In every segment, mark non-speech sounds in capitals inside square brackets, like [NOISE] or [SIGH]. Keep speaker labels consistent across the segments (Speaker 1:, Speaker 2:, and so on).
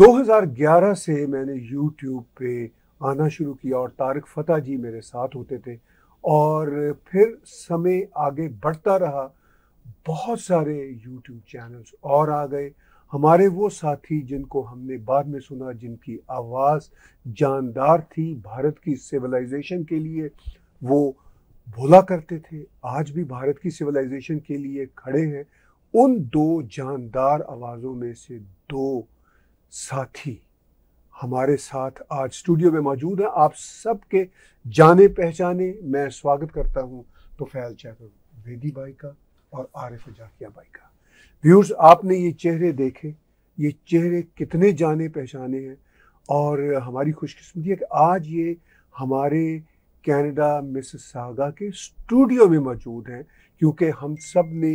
Speaker 1: 2011 से मैंने YouTube पे आना शुरू किया और तारक फतेह जी मेरे साथ होते थे और फिर समय आगे बढ़ता रहा बहुत सारे YouTube चैनल्स और आ गए हमारे वो साथी जिनको हमने बाद में सुना जिनकी आवाज़ जानदार थी भारत की सिविलाइजेशन के लिए वो भोला करते थे आज भी भारत की सिविलाइजेशन के लिए खड़े हैं उन दो जानदार आवाज़ों में से दो साथी हमारे साथ आज स्टूडियो में मौजूद हैं आप सबके जाने पहचाने मैं स्वागत करता हूं तो फैल वेदी भाई का और आरिफ जाकिया भाई का व्यूर्स आपने ये चेहरे देखे ये चेहरे कितने जाने पहचाने हैं और हमारी खुशकिस्मती है कि आज ये हमारे कनाडा सागा के स्टूडियो में मौजूद हैं क्योंकि हम सब ने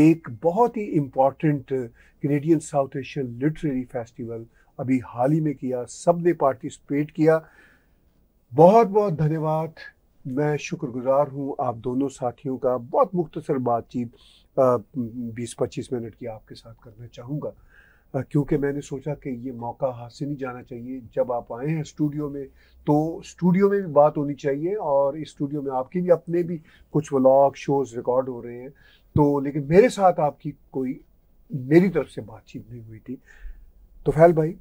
Speaker 1: एक बहुत ही important Canadian South Asian literary festival अभी हाल ही में किया सब ने पार्टिसिपेट किया बहुत बहुत धन्यवाद मैं शुक्रगुजार हूँ आप दोनों साथियों का बहुत मुख्तसर बातचीत बीस पच्चीस मिनट की आपके साथ करना चाहूँगा क्योंकि मैंने सोचा कि ये मौका हाथ से नहीं जाना चाहिए जब आप आए हैं स्टूडियो में तो स्टूडियो में भी बात होनी चाहिए और इस स्टूडियो में आपके भी अपने भी कुछ व्लॉग शोज रिकॉर्ड हो रहे हैं तो लेकिन मेरे साथ आपकी कोई मेरी तरफ से बातचीत नहीं हुई थी तो फैल भाई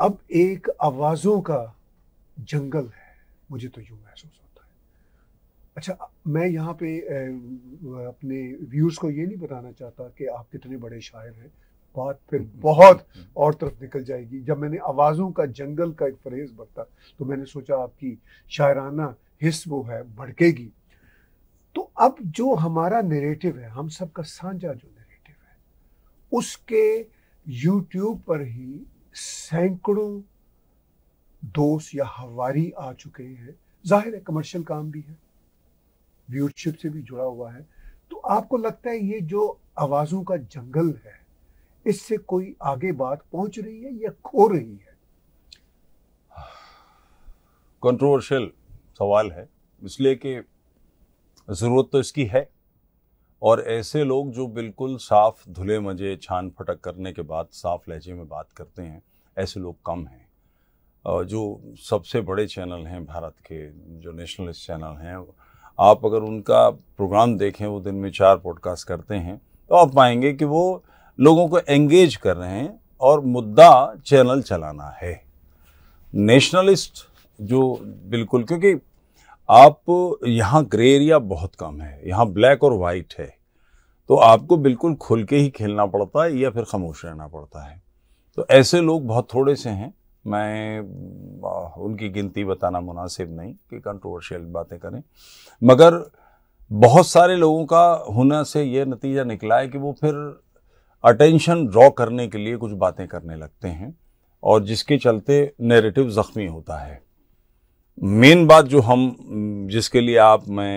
Speaker 1: अब एक आवाज़ों का जंगल है मुझे तो यूँ महसूस होता है अच्छा मैं यहाँ पे अपने व्यूज़ को ये नहीं बताना चाहता कि आप कितने बड़े शायर हैं बात फिर हम्म, हम्म, बहुत हम्म, और तरफ निकल जाएगी जब मैंने आवाज़ों का जंगल का एक परहेज बरता तो मैंने सोचा आपकी शायराना हिस्स वो है भड़केगी तो अब जो हमारा नेरेटिव है हम सब का साझा जो नेरेटिव है उसके यूट्यूब पर ही सैकड़ों दोस्त या हवारी आ चुके हैं जाहिर है कमर्शियल काम भी है व्यूशिप से भी जुड़ा हुआ है तो आपको लगता है ये जो आवाज़ों का जंगल है इससे कोई आगे बात पहुंच रही है या खो रही है
Speaker 2: कंट्रोवर्शियल सवाल है इसलिए कि ज़रूरत तो इसकी है और ऐसे लोग जो बिल्कुल साफ धुले मजे छान फटक करने के बाद साफ लहजे में बात करते हैं ऐसे लोग कम हैं जो सबसे बड़े चैनल हैं भारत के जो नेशनलिस्ट चैनल हैं आप अगर उनका प्रोग्राम देखें वो दिन में चार पॉडकास्ट करते हैं तो आप पाएंगे कि वो लोगों को एंगेज कर रहे हैं और मुद्दा चैनल चलाना है नेशनलिस्ट जो बिल्कुल क्योंकि आप यहाँ ग्रे एरिया बहुत कम है यहाँ ब्लैक और वाइट है तो आपको बिल्कुल खुल के ही खेलना पड़ता है या फिर खामोश रहना पड़ता है तो ऐसे लोग बहुत थोड़े से हैं मैं उनकी गिनती बताना मुनासिब नहीं कि कंट्रोवर्शियल बातें करें मगर बहुत सारे लोगों का होना से ये नतीजा निकला है कि वो फिर अटेंशन ड्रॉ करने के लिए कुछ बातें करने लगते हैं और जिसके चलते नैरेटिव ज़ख्मी होता है मेन बात जो हम जिसके लिए आप मैं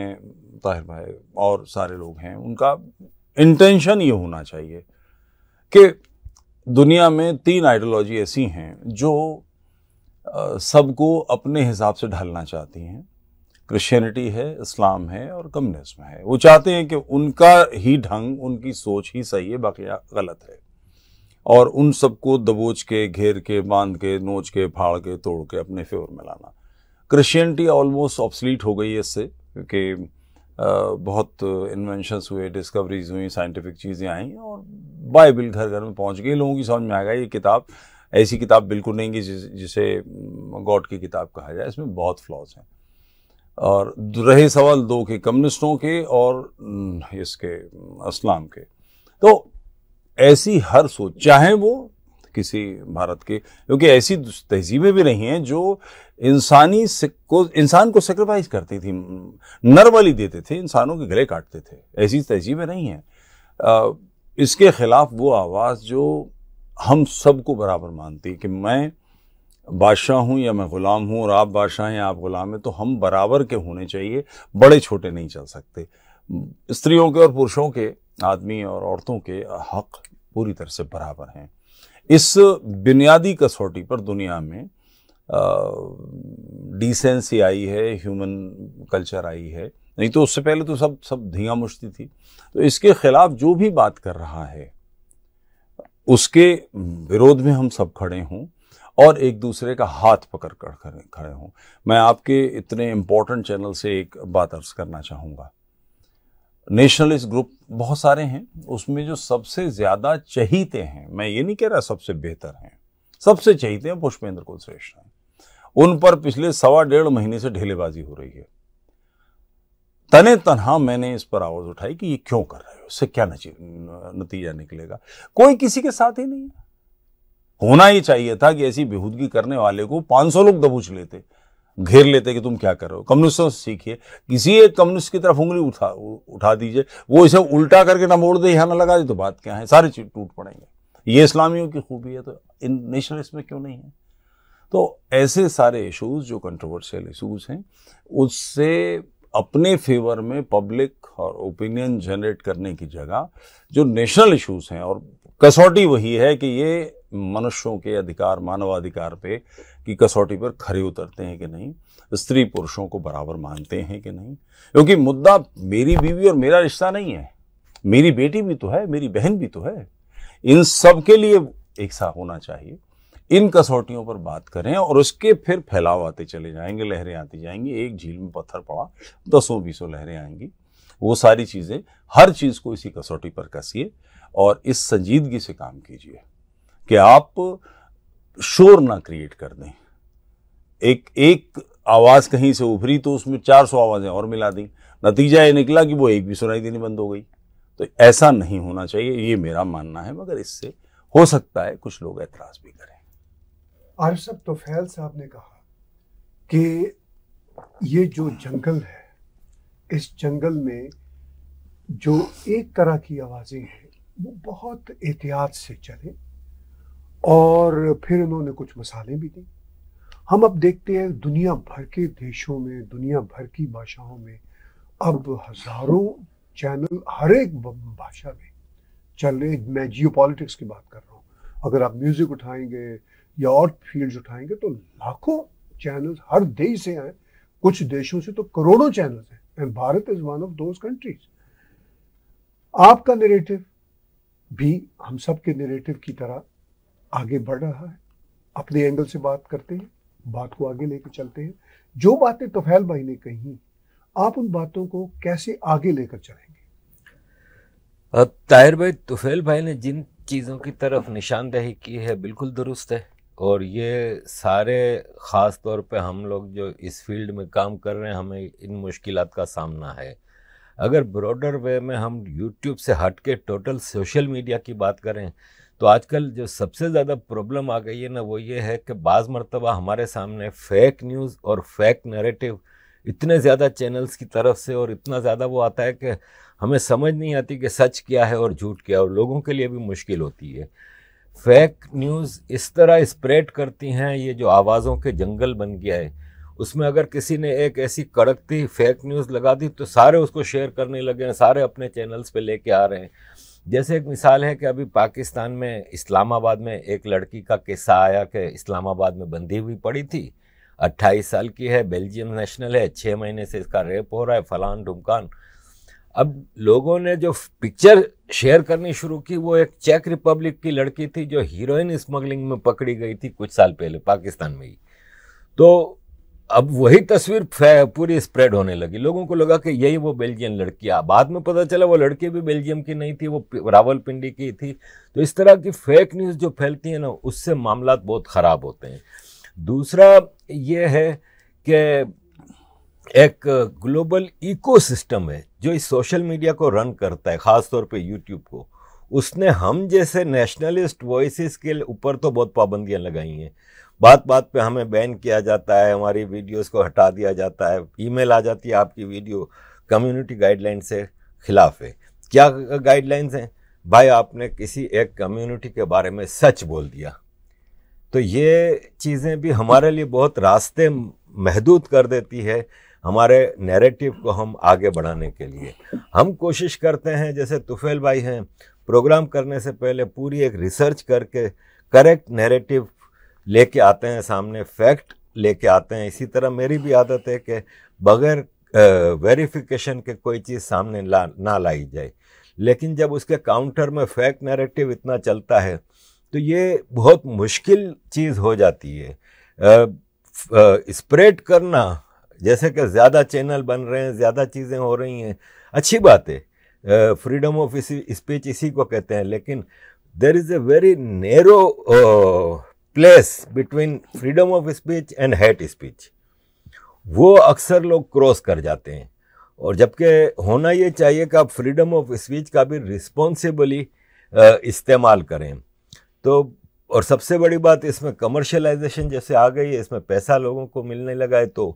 Speaker 2: ताहिर भाई और सारे लोग हैं उनका इंटेंशन ये होना चाहिए कि दुनिया में तीन आइडियोलॉजी ऐसी हैं जो सबको अपने हिसाब से ढालना चाहती हैं क्रिश्चियनिटी है इस्लाम है और कम्युनिज्म है वो चाहते हैं कि उनका ही ढंग उनकी सोच ही सही है बाकी गलत है और उन सबको दबोच के घेर के बांध के नोच के फाड़ के तोड़ के अपने फेवर में लाना क्रिश्चियनिटी ऑलमोस्ट ऑब्सलीट हो गई है इससे क्योंकि बहुत इन्वेंशंस हुए डिस्कवरीज हुई साइंटिफिक चीज़ें आई और बाइबल घर घर में पहुंच गई लोगों की समझ में आ गया ये किताब ऐसी किताब बिल्कुल नहीं कि जिसे गॉड की किताब कहा जाए इसमें बहुत फ्लॉज हैं और रहे सवाल दो के कम्युनिस्टों के और इसके इस्लाम के तो ऐसी हर सोच चाहे वो किसी भारत के क्योंकि ऐसी तहजीबें भी रही हैं जो इंसानी को इंसान को सेक्रीफाइस करती थी नर वाली देते थे इंसानों के गले काटते थे ऐसी तहजीबें रही हैं इसके खिलाफ वो आवाज़ जो हम सबको बराबर मानती कि मैं बादशाह हूँ या मैं ग़ुलाम हूँ और आप बादशाह हैं आप ग़ुलाम हैं तो हम बराबर के होने चाहिए बड़े छोटे नहीं चल सकते स्त्रियों के और पुरुषों के आदमी और औरतों के हक पूरी तरह से बराबर हैं इस बुनियादी कसौटी पर दुनिया में डिसेंसी आई है ह्यूमन कल्चर आई है नहीं तो उससे पहले तो सब सब धीया मुश्ती थी तो इसके खिलाफ जो भी बात कर रहा है उसके विरोध में हम सब खड़े हों और एक दूसरे का हाथ पकड़ कर खड़े हों मैं आपके इतने इम्पोर्टेंट चैनल से एक बात अर्ज करना चाहूँगा नेशनलिस्ट ग्रुप बहुत सारे हैं उसमें जो सबसे ज़्यादा चहीते हैं मैं ये नहीं कह रहा सबसे बेहतर हैं सबसे चहीते हैं पुष्पेंद्र कुलश्रेष्ठ हैं उन पर पिछले सवा डेढ़ महीने से ढेलेबाजी हो रही है तने तनहा मैंने इस पर आवाज़ उठाई कि ये क्यों कर रहे हो इससे क्या नतीजा निकलेगा कोई किसी के साथ ही नहीं है होना ही चाहिए था कि ऐसी बेहूदगी करने वाले को 500 लोग दबूच लेते घेर लेते कि तुम क्या कर रहे हो कम्युनिस्टों से सीखिए किसी एक कम्युनिस्ट की तरफ उंगली उठा उठा दीजिए वो इसे उल्टा करके ना मोड़ दे यहाँ ना लगा दे तो बात क्या है सारी चीज टूट पड़ेंगे ये इस्लामियों की खूबी है तो इन नेशनलिस्ट में क्यों नहीं है तो ऐसे सारे इशूज़ जो कंट्रोवर्शियल इशूज़ हैं उससे अपने फेवर में पब्लिक और ओपिनियन जनरेट करने की जगह जो नेशनल इश्यूज हैं और कसौटी वही है कि ये मनुष्यों के अधिकार मानवाधिकार पे की कसौटी पर खरे उतरते हैं कि नहीं स्त्री पुरुषों को बराबर मानते हैं कि नहीं क्योंकि मुद्दा मेरी बीवी और मेरा रिश्ता नहीं है मेरी बेटी भी तो है मेरी बहन भी तो है इन सब के लिए एक सा होना चाहिए इन कसौटियों पर बात करें और उसके फिर फैलाव आते चले जाएंगे लहरें आती जाएंगी एक झील में पत्थर पड़ा दसों बीसों लहरें आएंगी वो सारी चीज़ें हर चीज़ को इसी कसौटी पर कसिए और इस संजीदगी से काम कीजिए कि आप शोर ना क्रिएट कर दें एक एक आवाज़ कहीं से उभरी तो उसमें 400 आवाज़ें और मिला दी नतीजा ये निकला कि वो एक भी सुनाई देनी बंद हो गई तो ऐसा नहीं होना चाहिए ये मेरा मानना है मगर इससे हो सकता है कुछ लोग एतराज़ भी करें
Speaker 1: आरिफ साहब तो फैल साहब ने कहा कि ये जो जंगल है इस जंगल में जो एक तरह की आवाज़ें हैं वो बहुत एहतियात से चलें और फिर उन्होंने कुछ मसाले भी दी हम अब देखते हैं दुनिया भर के देशों में दुनिया भर की भाषाओं में अब हजारों चैनल हर एक भाषा में चल रहे मैं जियो पॉलिटिक्स की बात कर रहा हूँ अगर आप म्यूज़िक उठाएंगे या और फील्ड उठाएंगे तो लाखों चैनल हर देश से आए कुछ देशों से तो करोड़ों चैनल्स हैं and Bharat is one of those countries आपका नेरेटिव भी हम सब के नेरेटिव की तरह आगे बढ़ रहा है अपने एंगल से बात करते हैं बात को आगे लेकर चलते हैं जो बातें तोफैल भाई ने कही आप उन बातों को कैसे आगे
Speaker 3: लेकर चलेंगे ताहिर भाई तोफैल भाई ने जिन चीज़ों की तरफ निशानदेही की है बिल्कुल दुरुस्त है और ये सारे ख़ास तौर पे हम लोग जो इस फील्ड में काम कर रहे हैं हमें इन मुश्किल का सामना है अगर ब्रॉडर वे में हम यूट्यूब से हट के टोटल सोशल मीडिया की बात करें तो आजकल जो सबसे ज़्यादा प्रॉब्लम आ गई है ना वो ये है कि बाज़ मरतबा हमारे सामने फेक न्यूज़ और फेक नरेटिव इतने ज़्यादा चैनल्स की तरफ से और इतना ज़्यादा वो आता है कि हमें समझ नहीं आती कि सच क्या है और झूठ क्या है और लोगों के लिए भी मुश्किल होती है फेक न्यूज़ इस तरह स्प्रेड करती हैं ये जो आवाज़ों के जंगल बन गया है उसमें अगर किसी ने एक ऐसी कड़कती फेक न्यूज़ लगा दी तो सारे उसको शेयर करने लगे हैं सारे अपने चैनल्स पे लेके आ रहे हैं जैसे एक मिसाल है कि अभी पाकिस्तान में इस्लामाबाद में एक लड़की का किस्सा आया कि इस्लामाबाद में बंधी हुई पड़ी थी 28 साल की है बेल्जियम नेशनल है छः महीने से इसका रेप हो रहा है फलान ढुमकान अब लोगों ने जो पिक्चर शेयर करनी शुरू की वो एक चेक रिपब्लिक की लड़की थी जो हीरोइन स्मगलिंग में पकड़ी गई थी कुछ साल पहले पाकिस्तान में ही तो अब वही तस्वीर पूरी स्प्रेड होने लगी लोगों को लगा कि यही वो बेल्जियन लड़की है बाद में पता चला वो लड़की भी बेल्जियम की नहीं थी वो रावलपिंडी की थी तो इस तरह की फेक न्यूज़ जो फैलती है ना उससे मामला बहुत ख़राब होते हैं दूसरा ये है कि एक ग्लोबल इकोसिस्टम है जो इस सोशल मीडिया को रन करता है ख़ासतौर पर यूट्यूब को उसने हम जैसे नेशनलिस्ट वॉइस के ऊपर तो बहुत पाबंदियां लगाई हैं बात बात पे हमें बैन किया जाता है हमारी वीडियोस को हटा दिया जाता है ईमेल आ जाती है आपकी वीडियो कम्युनिटी गाइडलाइन से खिलाफ है क्या गाइडलाइंस हैं भाई आपने किसी एक कम्युनिटी के बारे में सच बोल दिया तो ये चीज़ें भी हमारे लिए बहुत रास्ते महदूद कर देती है हमारे नैरेटिव को हम आगे बढ़ाने के लिए हम कोशिश करते हैं जैसे तुफेल भाई हैं प्रोग्राम करने से पहले पूरी एक रिसर्च करके करेक्ट नैरेटिव लेके आते हैं सामने फैक्ट लेके आते हैं इसी तरह मेरी भी आदत है कि बगैर वेरिफिकेशन के कोई चीज़ सामने ला ना लाई जाए लेकिन जब उसके काउंटर में फैक्ट नैरेटिव इतना चलता है तो ये बहुत मुश्किल चीज़ हो जाती है स्प्रेड करना जैसे कि ज़्यादा चैनल बन रहे हैं ज़्यादा चीज़ें हो रही हैं अच्छी बात है फ्रीडम ऑफ स्पीच इसी को कहते हैं लेकिन there is a very narrow place between freedom of speech and hate speech वो अक्सर लोग क्रॉस कर जाते हैं और जबकि होना ये चाहिए कि आप फ्रीडम ऑफ स्पीच का भी रिस्पॉन्सिबली इस्तेमाल करें तो और सबसे बड़ी बात इसमें कमर्शलाइजेशन जैसे आ गई है इसमें पैसा लोगों को मिलने लगा है तो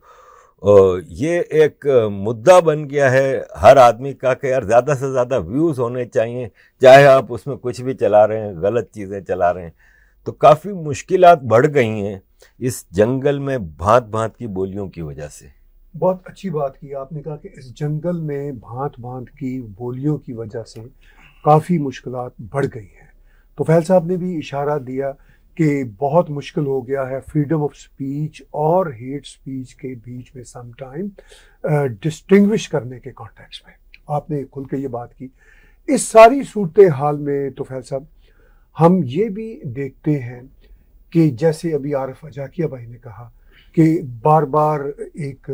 Speaker 3: ये एक मुद्दा बन गया है हर आदमी का कि यार ज़्यादा से ज़्यादा व्यूज़ होने चाहिए चाहे आप उसमें कुछ भी चला रहे हैं गलत चीज़ें चला रहे हैं तो काफ़ी मुश्किल बढ़ गई हैं इस जंगल में भांत भांत की बोलियों की वजह से
Speaker 1: बहुत अच्छी बात की आपने कहा कि इस जंगल में भांत भांत की बोलियों की वजह से काफ़ी मुश्किल बढ़ गई हैं तो फैल साहब ने भी इशारा दिया कि बहुत मुश्किल हो गया है फ्रीडम ऑफ स्पीच और हेट स्पीच के बीच में समटाइम डिस्टिंग्विश करने के कॉन्टेक्स्ट में आपने खुल के ये बात की इस सारी सूरत हाल में तो फैल साहब हम ये भी देखते हैं कि जैसे अभी आरफ अजाकिया भाई ने कहा कि बार बार एक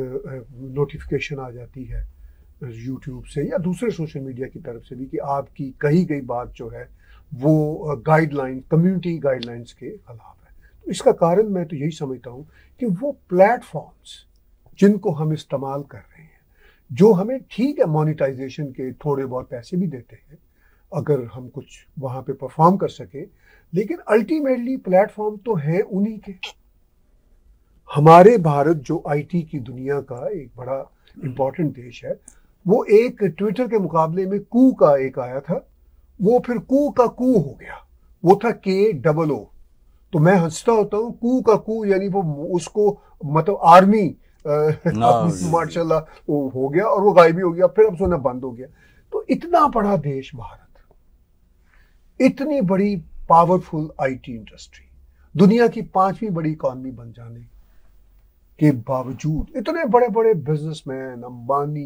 Speaker 1: नोटिफिकेशन आ जाती है यूट्यूब से या दूसरे सोशल मीडिया की तरफ से भी कि आपकी कही गई बात जो है वो गाइडलाइन कम्युनिटी गाइडलाइंस के खिलाफ है तो इसका कारण मैं तो यही समझता हूँ कि वो प्लेटफॉर्म्स जिनको हम इस्तेमाल कर रहे हैं जो हमें ठीक है मोनिटाइजेशन के थोड़े बहुत पैसे भी देते हैं अगर हम कुछ वहाँ पे परफॉर्म कर सके लेकिन अल्टीमेटली प्लेटफॉर्म तो है उन्हीं के हमारे भारत जो आईटी की दुनिया का एक बड़ा इम्पोर्टेंट देश है वो एक ट्विटर के मुकाबले में कू का एक आया था वो फिर कू का कू हो गया वो था के डबल ओ तो मैं हंसता होता हूँ कू का कू यानी वो उसको मतलब आर्मी हाँ, माशाल्लाह हो गया और वो गायबी हो गया फिर अब सोना बंद हो गया तो इतना बड़ा देश भारत इतनी बड़ी पावरफुल आईटी इंडस्ट्री दुनिया की पांचवी बड़ी इकॉनमी बन जाने के बावजूद इतने बड़े बड़े बिजनेसमैन अंबानी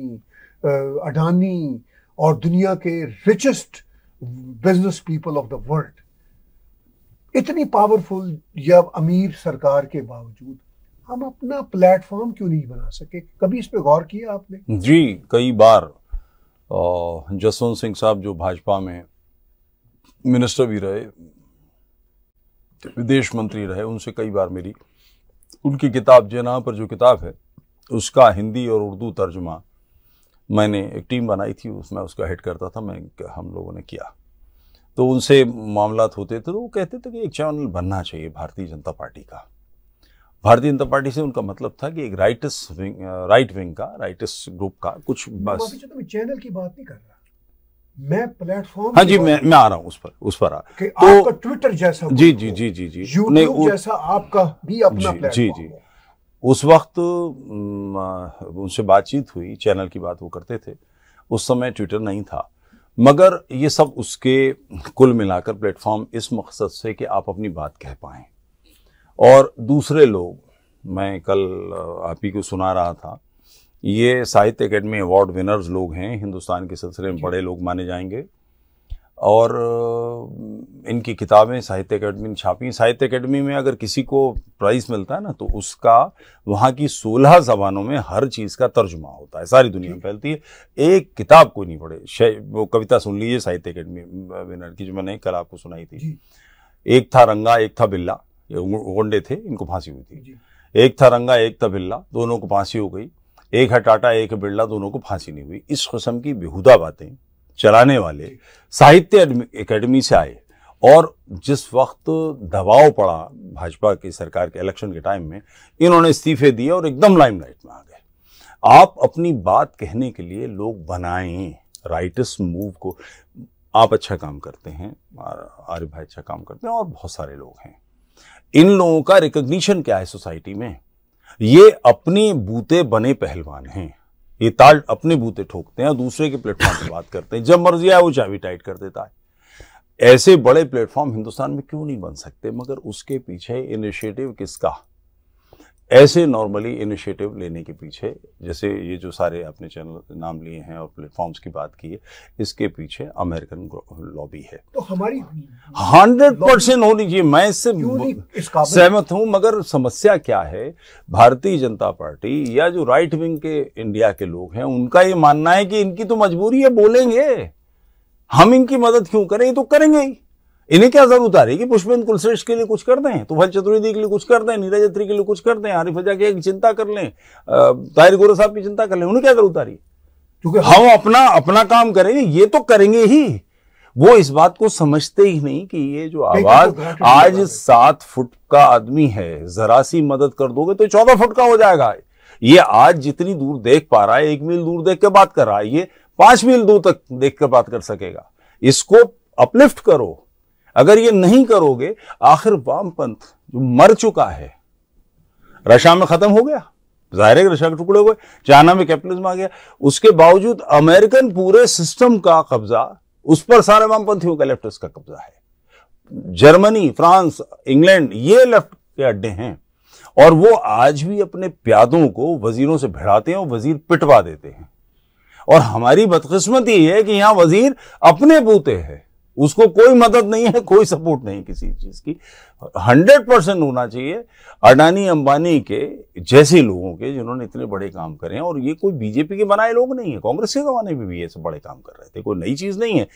Speaker 1: अडानी और दुनिया के richest business people of the world इतनी पावरफुल या अमीर सरकार के बावजूद हम अपना प्लेटफॉर्म क्यों नहीं बना सके कभी इस पे गौर किया आपने
Speaker 2: जी कई बार जसवंत सिंह साहब जो भाजपा में मिनिस्टर भी रहे विदेश मंत्री रहे उनसे कई बार मेरी उनकी किताब जेना पर जो किताब है उसका हिंदी और उर्दू तर्जुमा मैंने एक टीम बनाई थी उसमें उसका हेड करता था मैं हम लोगों ने किया तो उनसे मामला होते थे तो वो कहते थे कि एक चैनल बनना चाहिए भारतीय जनता पार्टी का भारतीय जनता पार्टी से उनका मतलब था कि एक राइटस विंग राइट विंग का राइटस ग्रुप का कुछ तो बस
Speaker 1: तो चैनल की बात नहीं कर रहा मैं प्लेटफॉर्म हाँ जी मैं मैं
Speaker 2: आ रहा हूँ उस पर उस पर आ कि तो, आपका ट्विटर जैसा जी जी जी जी जी यूट्यूब जैसा
Speaker 1: आपका भी अपना जी जी
Speaker 2: जी उस वक्त उनसे बातचीत हुई चैनल की बात वो करते थे उस समय ट्विटर नहीं था मगर ये सब उसके कुल मिलाकर प्लेटफॉर्म इस मकसद से कि आप अपनी बात कह पाएँ और दूसरे लोग मैं कल आप ही को सुना रहा था ये साहित्य अकेडमी अवार्ड विनर्स लोग हैं हिंदुस्तान के सिलसिले में बड़े लोग माने जाएंगे और इनकी किताबें साहित्य अकेडमी ने छापी साहित्य अकेडमी में अगर किसी को प्राइज़ मिलता है ना तो उसका वहाँ की सोलह जबानों में हर चीज़ का तर्जुमा होता है सारी दुनिया में फैलती है एक किताब कोई नहीं पढ़े वो कविता सुन लीजिए साहित्य अकेडमी विनर की जो मैंने कल आपको सुनाई थी एक था रंगा एक था बिल्ला ये उगंडे थे इनको फांसी हुई थी एक था रंगा एक था बिल्ला दोनों को फांसी हो गई एक है टाटा एक है बिरला दोनों को फांसी नहीं हुई इस कस्म की बेहुदा बातें चलाने वाले साहित्य एकेडमी से आए और जिस वक्त दबाव पड़ा भाजपा की सरकार के इलेक्शन के टाइम में इन्होंने इस्तीफे दिए और एकदम लाइमलाइट में आ गए आप अपनी बात कहने के लिए लोग बनाएं राइटर्स मूव को आप अच्छा काम करते हैं आर्य भाई अच्छा काम करते हैं और बहुत सारे लोग हैं इन लोगों का रिकग्निशन क्या है सोसाइटी में ये अपने बूते बने पहलवान हैं ये ताल अपने बूते ठोकते हैं और दूसरे के प्लेटफॉर्म पर बात करते हैं जब मर्जी आए वो चाबी टाइट कर देता है ऐसे बड़े प्लेटफॉर्म हिंदुस्तान में क्यों नहीं बन सकते मगर उसके पीछे इनिशिएटिव किसका ऐसे नॉर्मली इनिशिएटिव लेने के पीछे जैसे ये जो सारे अपने चैनल नाम लिए हैं और प्लेटफॉर्म्स की बात की है इसके पीछे अमेरिकन लॉबी है तो हमारी हंड्रेड परसेंट होनी चाहिए मैं इससे सहमत हूं मगर समस्या क्या है भारतीय जनता पार्टी या जो राइट विंग के इंडिया के लोग हैं उनका ये मानना है कि इनकी तो मजबूरी है बोलेंगे हम इनकी मदद क्यों करें तो करेंगे ही इन्हें क्या जरूरत आ रही है कि पुष्पेंद्र कुलश्रेष्ठ के लिए कुछ कर दें तुफैल चतुर्वेदी के लिए कुछ कर दें नीरज अत्री के लिए कुछ कर दें आरिफ अजा की चिंता कर लें ताहिर गोरा साहब की चिंता कर लें उन्हें क्या जरूरत आ रही है क्योंकि हम अपना अपना काम करेंगे ये तो करेंगे ही वो इस बात को समझते ही नहीं कि ये जो आवाज तो आज सात फुट का आदमी है जरा सी मदद कर दोगे तो चौदह फुट का हो जाएगा ये आज जितनी दूर देख पा रहा है एक मील दूर देख के बात कर रहा है ये पांच मील दूर तक देख कर बात कर सकेगा इसको अपलिफ्ट करो अगर ये नहीं करोगे आखिर वामपंथ जो मर चुका है रशा में खत्म हो गया जाहिर है रशा के टुकड़े हो गए चाइना में कैपिटलिज्म आ गया उसके बावजूद अमेरिकन पूरे सिस्टम का कब्जा उस पर सारे वामपंथियों का लेफ्टिस्ट का कब्जा है जर्मनी फ्रांस इंग्लैंड ये लेफ्ट के अड्डे हैं और वो आज भी अपने प्यादों को वजीरों से भिड़ाते हैं और वजीर पिटवा देते हैं और हमारी बदकिस्मती है कि यहां वजीर अपने बूते हैं उसको कोई मदद नहीं है कोई सपोर्ट नहीं किसी चीज की हंड्रेड परसेंट होना चाहिए अडानी अंबानी के जैसे लोगों के जिन्होंने इतने बड़े काम करे हैं और ये कोई बीजेपी के बनाए लोग नहीं है कांग्रेस के जमाने में भी भी ऐसे बड़े काम कर रहे थे कोई नई चीज नहीं है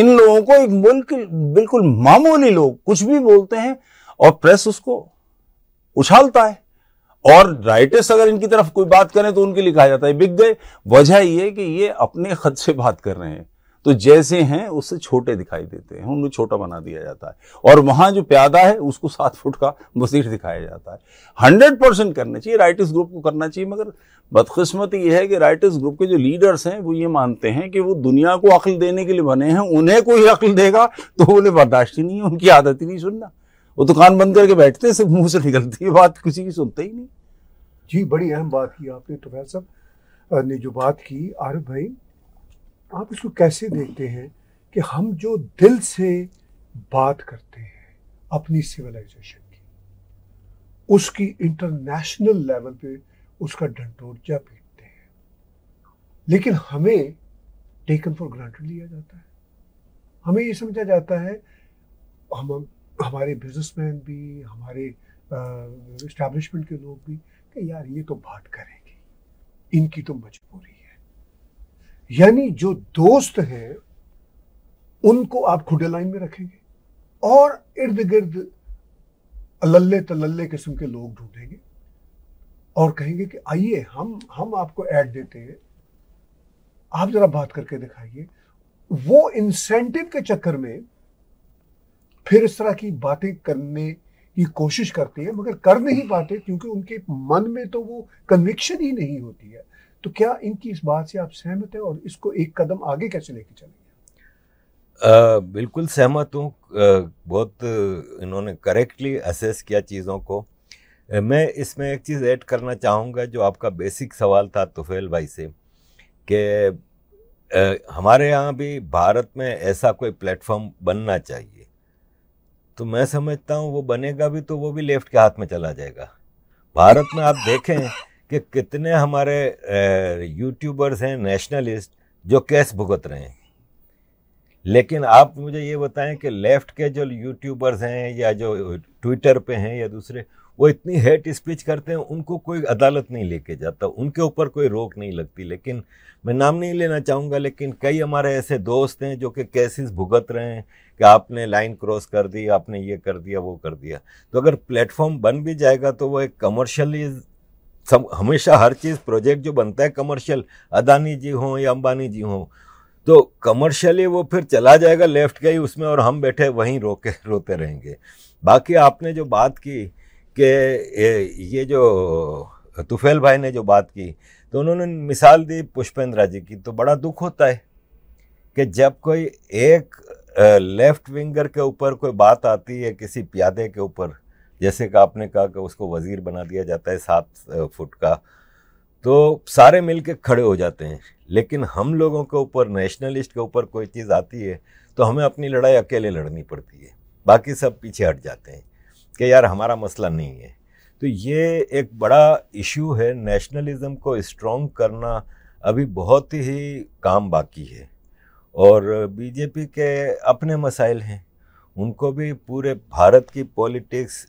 Speaker 2: इन लोगों को एक मुल्क बिल्कुल मामूली लोग कुछ भी बोलते हैं और प्रेस उसको उछालता है और राइटर्स अगर इनकी तरफ कोई बात करें तो उनके लिए कहा जाता है बिक गए वजह यह कि ये अपने खत से बात कर रहे हैं तो जैसे हैं उससे छोटे दिखाई देते हैं उनको छोटा बना दिया जाता है और वहां जो प्यादा है उसको सात फुट का बसीठ दिखाया जाता है हंड्रेड परसेंट करना चाहिए राइटिस ग्रुप को करना चाहिए मगर बदकिस्मत यह है कि राइटिस ग्रुप के जो लीडर्स हैं वो ये मानते हैं कि वो दुनिया को अक्ल देने के लिए बने हैं उन्हें कोई अक्ल देगा तो उन्हें बर्दाश्त ही नहीं है उनकी आदत ही नहीं सुनना
Speaker 1: वो तो कान बंद करके बैठते सिर्फ मुंह से निकलती है बात किसी की सुनते ही नहीं जी बड़ी अहम बात की आपने तो साहब ने जो बात की आरिफ भाई आप इसको कैसे देखते हैं कि हम जो दिल से बात करते हैं अपनी सिविलाइजेशन की उसकी इंटरनेशनल लेवल पे उसका डंटोरजा पीटते हैं लेकिन हमें टेकन फॉर ग्रांटेड लिया जाता है हमें ये समझा जाता है हम हमारे बिजनेसमैन भी हमारे इस्टेब्लिशमेंट के लोग भी कि यार ये तो बात करेंगे इनकी तो मजबूरी यानी जो दोस्त हैं उनको आप खुडे लाइन में रखेंगे और इर्द गिर्द अल्ले तल्ले किस्म के लोग ढूंढेंगे और कहेंगे कि आइए हम हम आपको ऐड देते हैं आप जरा बात करके दिखाइए वो इंसेंटिव के चक्कर में फिर इस तरह की बातें करने की कोशिश करते हैं मगर कर नहीं पाते क्योंकि उनके मन में तो वो कन्विक्शन ही नहीं होती है तो क्या इनकी इस बात से आप सहमत हैं और इसको एक कदम आगे कैसे लेके
Speaker 3: चलेंगे बिल्कुल सहमत हूँ बहुत इन्होंने करेक्टली असेस किया चीज़ों को मैं इसमें एक चीज़ ऐड करना चाहूँगा जो आपका बेसिक सवाल था तुफेल भाई से कि हमारे यहाँ भी भारत में ऐसा कोई प्लेटफॉर्म बनना चाहिए तो मैं समझता हूँ वो बनेगा भी तो वो भी लेफ्ट के हाथ में चला जाएगा भारत में आप देखें कि कितने हमारे यूट्यूबर्स हैं नेशनलिस्ट जो केस भुगत रहे हैं लेकिन आप मुझे ये बताएं कि लेफ्ट के जो यूट्यूबर्स हैं या जो ट्विटर पे हैं या दूसरे वो इतनी हेट स्पीच करते हैं उनको कोई अदालत नहीं लेके जाता उनके ऊपर कोई रोक नहीं लगती लेकिन मैं नाम नहीं लेना चाहूँगा लेकिन कई हमारे ऐसे दोस्त हैं जो कि केसेस भुगत रहे हैं कि आपने लाइन क्रॉस कर दी आपने ये कर दिया वो कर दिया तो अगर प्लेटफॉर्म बन भी जाएगा तो वो एक कमर्शली सब हमेशा हर चीज़ प्रोजेक्ट जो बनता है कमर्शियल अदानी जी हों या अंबानी जी हों तो कमर्शियली वो फिर चला जाएगा लेफ्ट के ही उसमें और हम बैठे वहीं रोके रोते रहेंगे बाकी आपने जो बात की कि ये जो तुफेल भाई ने जो बात की तो उन्होंने मिसाल दी पुष्पेंद्रा जी की तो बड़ा दुख होता है कि जब कोई एक लेफ्ट विंगर के ऊपर कोई बात आती है किसी प्यादे के ऊपर जैसे कि आपने कहा कि उसको वज़ीर बना दिया जाता है सात फुट का तो सारे मिल के खड़े हो जाते हैं लेकिन हम लोगों के ऊपर नेशनलिस्ट के ऊपर कोई चीज़ आती है तो हमें अपनी लड़ाई अकेले लड़नी पड़ती है बाकी सब पीछे हट जाते हैं कि यार हमारा मसला नहीं है तो ये एक बड़ा इशू है नेशनलिज्म को स्ट्रॉन्ग करना अभी बहुत ही काम बाकी है और बीजेपी के अपने मसाइल हैं उनको भी पूरे भारत की पॉलिटिक्स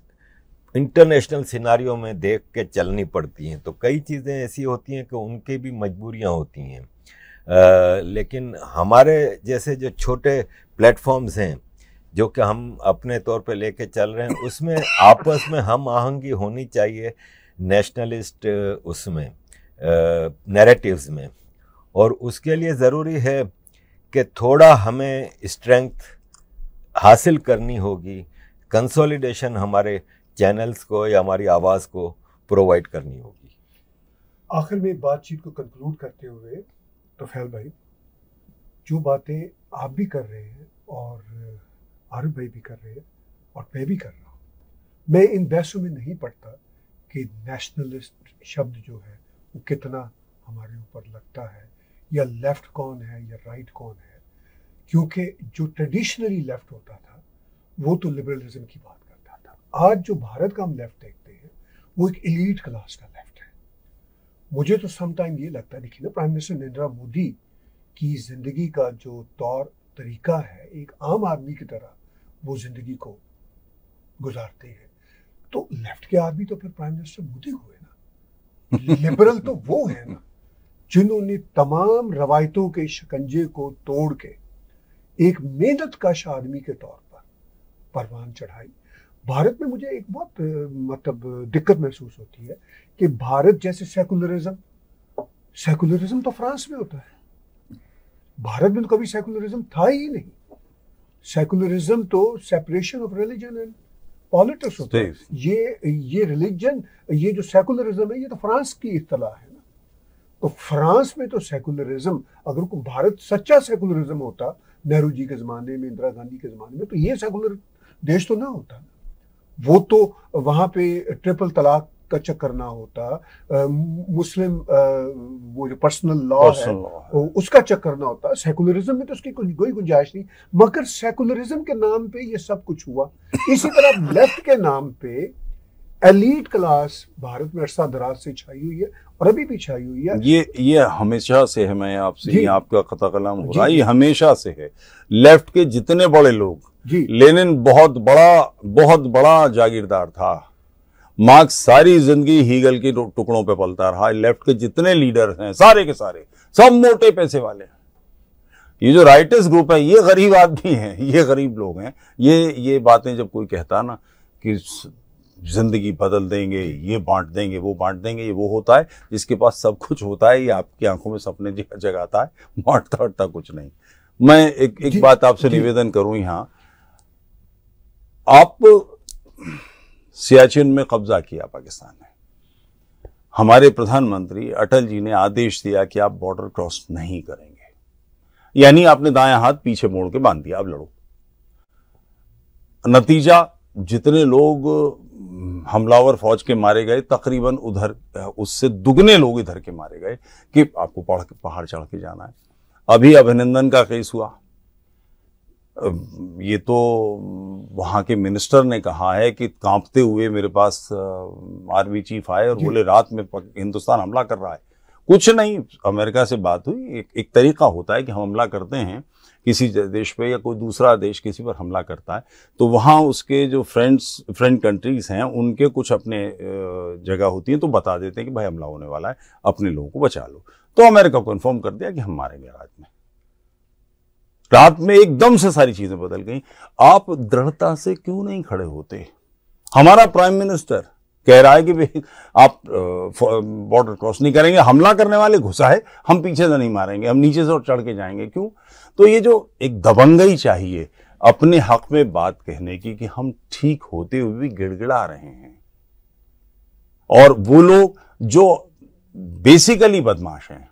Speaker 3: इंटरनेशनल सिनारियों में देख के चलनी पड़ती हैं तो कई चीज़ें ऐसी होती हैं कि उनकी भी मजबूरियां होती हैं लेकिन हमारे जैसे जो छोटे प्लेटफॉर्म्स हैं जो कि हम अपने तौर पे लेके चल रहे हैं उसमें [LAUGHS] आपस में हम आहंगी होनी चाहिए नेशनलिस्ट उसमें नैरेटिव्स में और उसके लिए ज़रूरी है कि थोड़ा हमें स्ट्रेंथ हासिल करनी होगी कंसोलिडेशन हमारे चैनल्स को या हमारी आवाज़ को प्रोवाइड करनी होगी
Speaker 1: आखिर में बातचीत को कंक्लूड करते हुए तो फैल भाई जो बातें आप भी कर रहे हैं और आरिफ भाई भी कर रहे हैं और मैं भी कर रहा हूँ मैं इन बहसों में नहीं पढ़ता कि नेशनलिस्ट शब्द जो है वो कितना हमारे ऊपर लगता है या लेफ़्ट कौन है या राइट कौन है क्योंकि जो ट्रेडिशनली लेफ़्ट होता था वो तो लिबरलिज्म की बात आज जो भारत का हम लेफ्ट देखते हैं वो एक इलीट क्लास का लेफ्ट है मुझे तो समटाइम ये लगता है देखिए ना प्राइम मिनिस्टर नरेंद्र मोदी की जिंदगी का जो तौर तरीका है एक आम आदमी की तरह वो जिंदगी को गुजारते हैं तो लेफ्ट के आदमी तो फिर प्राइम मिनिस्टर मोदी हुए ना लिबरल [LAUGHS] तो वो है ना जिन्होंने तमाम रवायतों के शिकंजे को तोड़ के एक मेहनत कश आदमी के तौर पर परवान चढ़ाई भारत में मुझे एक बहुत मतलब दिक्कत महसूस होती है कि भारत जैसे सेकुलरिज्म सेकुलरिज्म तो फ्रांस में होता है भारत में तो कभी सेकुलरिज्म था ही नहीं सेकुलरिज्म तो separation of religion and politics होता है ये ये रिलीजन ये जो सेकुलरिज्म है ये तो फ्रांस की इतला है ना तो फ्रांस में तो सेकुलरिज्म अगर को भारत सच्चा सेकुलरिज्म होता नेहरू जी के ज़माने में इंदिरा गांधी के ज़माने में तो ये सेकुलर देश तो ना होता ना वो तो वहाँ पे ट्रिपल तलाक का चक्कर ना होता मुस्लिम वो जो पर्सनल लॉ है उसका चक्कर ना होता सेकुलरिज्म में तो उसकी कोई गुंजाइश नहीं मगर सेकुलरिज्म के नाम पे ये सब कुछ हुआ इसी तरह लेफ्ट के नाम पे एलीट क्लास भारत में अरसा दराज से छाई हुई है और अभी भी छाई हुई है
Speaker 2: ये ये हमेशा से है मैं आपसे आपका खता कलाम हो रहा है ये हमेशा से है लेफ्ट के जितने बड़े लोग जी लेनिन बहुत बड़ा बहुत बड़ा जागीरदार था मार्क्स सारी जिंदगी हीगल के टुकड़ों पे पलता रहा लेफ्ट के जितने लीडर हैं सारे के सारे सब मोटे पैसे वाले हैं ये जो राइटर्स ग्रुप है ये गरीब आदमी हैं ये गरीब लोग हैं ये ये बातें जब कोई कहता ना कि जिंदगी बदल देंगे ये बांट देंगे वो बांट देंगे ये वो होता है जिसके पास सब कुछ होता है ये आपकी आंखों में सपने जगाता है बांटता वाटता कुछ नहीं मैं एक एक बात आपसे निवेदन करूं यहाँ आप सियाचिन में कब्जा किया पाकिस्तान ने हमारे प्रधानमंत्री अटल जी ने आदेश दिया कि आप बॉर्डर क्रॉस नहीं करेंगे यानी आपने दाया हाथ पीछे मोड़ के बांध दिया आप लड़ो नतीजा जितने लोग हम्म, हमलावर फौज के मारे गए तकरीबन उधर उससे दुगने लोग इधर के मारे गए कि आपको पहाड़ चढ़ के जाना है अभी अभिनंदन का केस हुआ ये तो वहाँ के मिनिस्टर ने कहा है कि कांपते हुए मेरे पास आर्मी चीफ आए और बोले रात में हिंदुस्तान हमला कर रहा है कुछ नहीं अमेरिका से बात हुई एक, एक तरीका होता है कि हम हमला करते हैं किसी देश पे या कोई दूसरा देश किसी पर हमला करता है तो वहाँ उसके जो फ्रेंड्स फ्रेंड कंट्रीज़ हैं उनके कुछ अपने जगह होती हैं तो बता देते हैं कि भाई हमला होने वाला है अपने लोगों को बचा लो तो अमेरिका कन्फर्म कर दिया कि हम मारेंगे रात में रात में एकदम से सारी चीजें बदल गई आप दृढ़ता से क्यों नहीं खड़े होते हमारा प्राइम मिनिस्टर कह रहा है कि आप बॉर्डर क्रॉस नहीं करेंगे हमला करने वाले घुसा है हम पीछे से नहीं मारेंगे हम नीचे से और चढ़ के जाएंगे क्यों तो ये जो एक दबंगई चाहिए अपने हक में बात कहने की कि हम ठीक होते हुए भी गिड़गिड़ा रहे हैं और वो लोग जो बेसिकली बदमाश हैं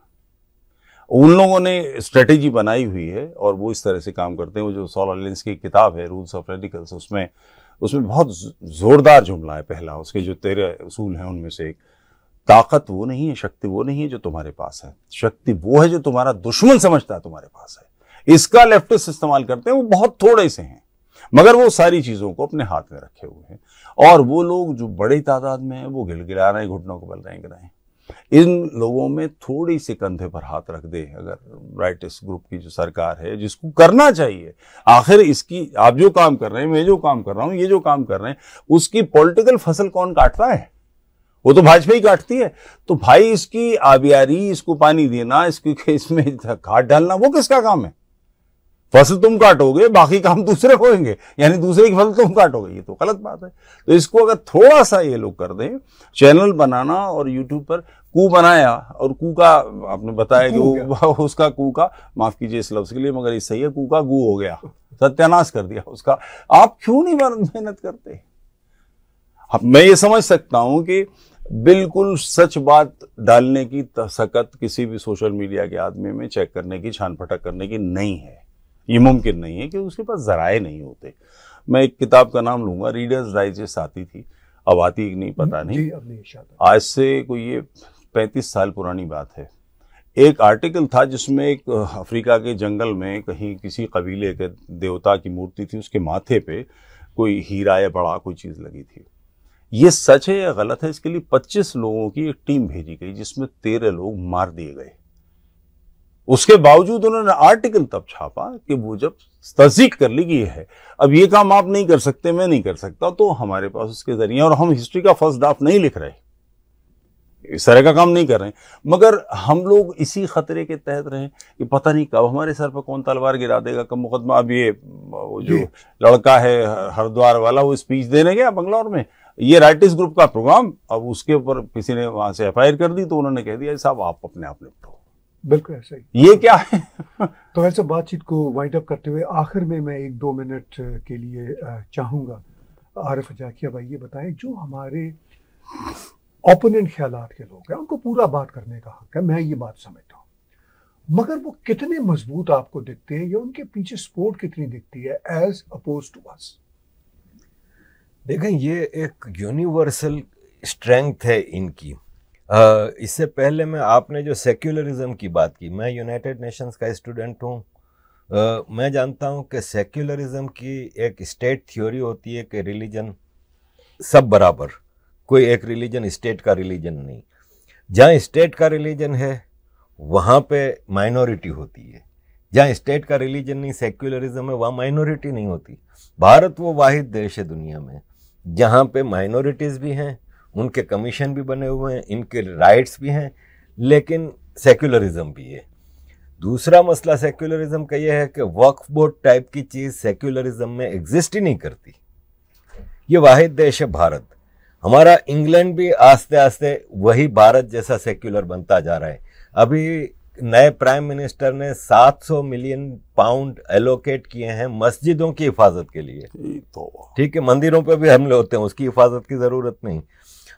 Speaker 2: उन लोगों ने स्ट्रेटेजी बनाई हुई है और वो इस तरह से काम करते हैं वो जो सॉल की किताब है रूल्स ऑफ रेडिकल्स उसमें उसमें बहुत ज़ोरदार जुमला है पहला उसके जो तेरह असूल हैं उनमें से एक ताकत वो नहीं है शक्ति वो नहीं है जो तुम्हारे पास है शक्ति वो है जो तुम्हारा दुश्मन समझता है तुम्हारे पास है इसका लेफ्टिस्ट इस्तेमाल करते हैं वो बहुत थोड़े से हैं मगर वो सारी चीज़ों को अपने हाथ में रखे हुए हैं और वो लोग जो बड़ी तादाद में हैं वो गिलगिला रहे हैं घुटनों को बल रहे हैं इन लोगों में थोड़ी सी कंधे पर हाथ रख दे अगर राइटिस ग्रुप की जो सरकार है जिसको करना चाहिए आखिर इसकी आप जो काम कर रहे हैं मैं जो काम कर रहा हूं ये जो काम कर रहे हैं उसकी पॉलिटिकल फसल कौन काटता है वो तो भाजपा ही काटती है तो भाई इसकी आबियारी इसको पानी देना इसकी इसमें घाट [LAUGHS] डालना वो किसका काम है फसल तुम काटोगे बाकी काम दूसरे होंगे यानी दूसरे की फसल तुम काटोगे ये तो गलत बात है तो इसको अगर थोड़ा सा ये लोग कर दें चैनल बनाना और यूट्यूब पर कु बनाया और कु का आपने बताया कि [LAUGHS] उसका कू का माफ कीजिए इस लफ्ज के लिए मगर ये सही है कू का गु हो गया सत्यानाश कर दिया उसका आप क्यों नहीं मेहनत करते मैं ये समझ सकता हूं कि बिल्कुल सच बात डालने की सकत किसी भी सोशल मीडिया के आदमी में चेक करने की छानपटक करने की नहीं है ये मुमकिन नहीं है कि उसके पास ज़राए नहीं होते मैं एक किताब का नाम लूंगा रीडर्स डाइजेस्ट आती थी अब आती नहीं हम्म, पता नहीं आज से कोई ये पैंतीस साल पुरानी बात है एक आर्टिकल था जिसमें एक अफ्रीका के जंगल में कहीं किसी कबीले के देवता की मूर्ति थी उसके माथे पे कोई हीरा या बड़ा कोई चीज़ लगी थी ये सच है या गलत है इसके लिए 25 लोगों की एक टीम भेजी गई जिसमें तेरह लोग मार दिए गए उसके बावजूद उन्होंने आर्टिकल तब छापा कि वो जब तस्दीक कर ली ये है अब ये काम आप नहीं कर सकते मैं नहीं कर सकता तो हमारे पास उसके जरिए और हम हिस्ट्री का फर्स्ट ड्राफ्ट नहीं लिख रहे इस तरह का काम नहीं कर रहे मगर हम लोग इसी खतरे के तहत रहे कि पता नहीं कब हमारे सर पर कौन तलवार गिरा देगा कब मुकदमा अब ये जो लड़का है हरिद्वार वाला वो स्पीच देने गया बंगलौर में ये राइटिस ग्रुप का प्रोग्राम अब उसके ऊपर किसी ने वहां से एफ कर दी तो उन्होंने कह दिया साहब आप अपने आप निपटो
Speaker 1: बिल्कुल ऐसा ही ये क्या है [LAUGHS] तो ऐसे बातचीत को वाइंड अप करते हुए आखिर में मैं एक दो मिनट के लिए चाहूंगा आरफ जाकिया भाई ये बताएं जो हमारे ओपोनेंट ख्याल के लोग हैं उनको पूरा बात करने का हक है मैं ये बात समझता हूँ मगर वो कितने मजबूत आपको दिखते हैं या उनके पीछे सपोर्ट कितनी दिखती है एज अपोज टू अस
Speaker 3: देखें ये एक यूनिवर्सल स्ट्रेंथ है इनकी इससे पहले मैं आपने जो सेक्युलरिज्म की बात की मैं यूनाइटेड नेशंस का स्टूडेंट हूँ मैं जानता हूँ कि सेक्युलरिज्म की एक स्टेट थ्योरी होती है कि रिलीजन सब बराबर कोई एक रिलीजन स्टेट का रिलीजन नहीं जहाँ स्टेट का रिलीजन है वहाँ पे माइनॉरिटी होती है जहाँ स्टेट का रिलीजन नहीं सेक्युलरिज्म है वहाँ माइनॉरिटी नहीं होती भारत वो वाहिद देश है दुनिया में जहाँ पे माइनॉरिटीज़ भी हैं उनके कमीशन भी बने हुए हैं इनके राइट्स भी हैं लेकिन सेक्युलरिज्म भी है दूसरा मसला सेक्युलरिज्म का यह है कि वक्फ बोर्ड टाइप की चीज़ सेक्युलरिज्म में एग्जिस्ट ही नहीं करती ये वाहिद देश है भारत हमारा इंग्लैंड भी आस्ते आस्ते वही भारत जैसा सेक्युलर बनता जा रहा है अभी नए प्राइम मिनिस्टर ने 700 मिलियन पाउंड एलोकेट किए हैं मस्जिदों की हिफाजत के लिए तो ठीक है मंदिरों पर भी हमले होते हैं उसकी हिफाजत की ज़रूरत नहीं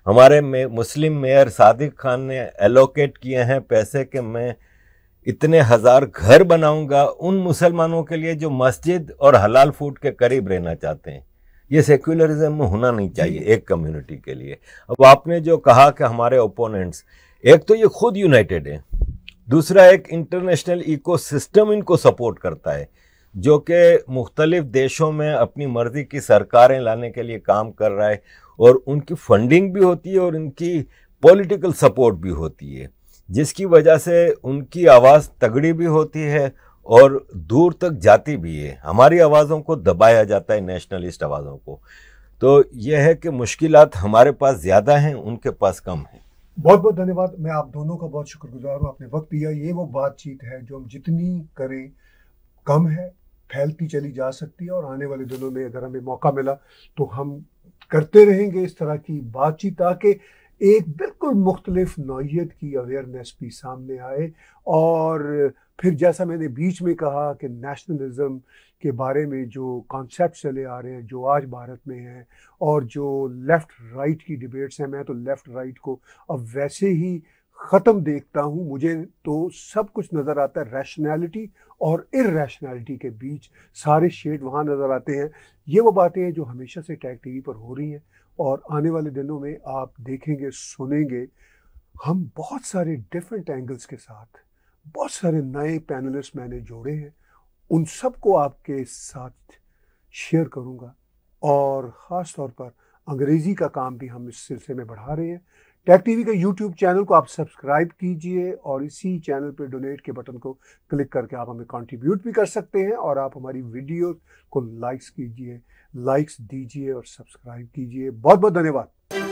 Speaker 3: हमारे मे, मुस्लिम मेयर सादिक खान ने एलोकेट किए हैं पैसे के मैं इतने हज़ार घर बनाऊंगा उन मुसलमानों के लिए जो मस्जिद और हलाल फूड के करीब रहना चाहते हैं ये सेक्युलरिज्म में होना नहीं चाहिए एक कम्युनिटी के लिए अब आपने जो कहा कि हमारे ओपोनेंट्स एक तो ये खुद यूनाइटेड है दूसरा एक इंटरनेशनल इकोसिस्टम इनको सपोर्ट करता है जो कि मुख्तलिफ देशों में अपनी मर्ज़ी की सरकारें लाने के लिए काम कर रहा है और उनकी फंडिंग भी होती है और उनकी पॉलिटिकल सपोर्ट भी होती है जिसकी वजह से उनकी आवाज़ तगड़ी भी होती है और दूर तक जाती भी है हमारी आवाज़ों को दबाया जाता है नेशनलिस्ट आवाज़ों को तो यह है कि मुश्किल हमारे पास ज़्यादा हैं उनके पास कम हैं
Speaker 1: बहुत बहुत धन्यवाद मैं आप दोनों का बहुत शुक्रगुजार हूँ आपने वक्त दिया ये वो बातचीत है जो हम जितनी करें कम है फैलती चली जा सकती है और आने वाले दिनों में अगर हमें मौका मिला तो हम करते रहेंगे इस तरह की बातचीत ताकि एक बिल्कुल मुख्तलिफ नौत की अवेयरनेस भी सामने आए और फिर जैसा मैंने बीच में कहा कि नेशनलिज्म के बारे में जो कॉन्सेप्ट चले आ रहे हैं जो आज भारत में हैं और जो लेफ़्ट राइट की डिबेट्स हैं मैं तो लेफ़्ट राइट को अब वैसे ही ख़त्म देखता हूँ मुझे तो सब कुछ नज़र आता है रैशनैलिटी और इरेशनैलिटी के बीच सारे शेड वहाँ नज़र आते हैं ये वो बातें हैं जो हमेशा से टैग टीवी पर हो रही हैं और आने वाले दिनों में आप देखेंगे सुनेंगे हम बहुत सारे डिफरेंट एंगल्स के साथ बहुत सारे नए पैनलिस्ट मैंने जोड़े हैं उन सबको आपके साथ शेयर करूँगा और ख़ास तौर पर अंग्रेज़ी का काम भी हम इस सिलसिले में बढ़ा रहे हैं टैक टीवी के यूट्यूब चैनल को आप सब्सक्राइब कीजिए और इसी चैनल पर डोनेट के बटन को क्लिक करके आप हमें कंट्रीब्यूट भी कर सकते हैं और आप हमारी वीडियो को लाइक्स कीजिए लाइक्स दीजिए और सब्सक्राइब कीजिए बहुत बहुत धन्यवाद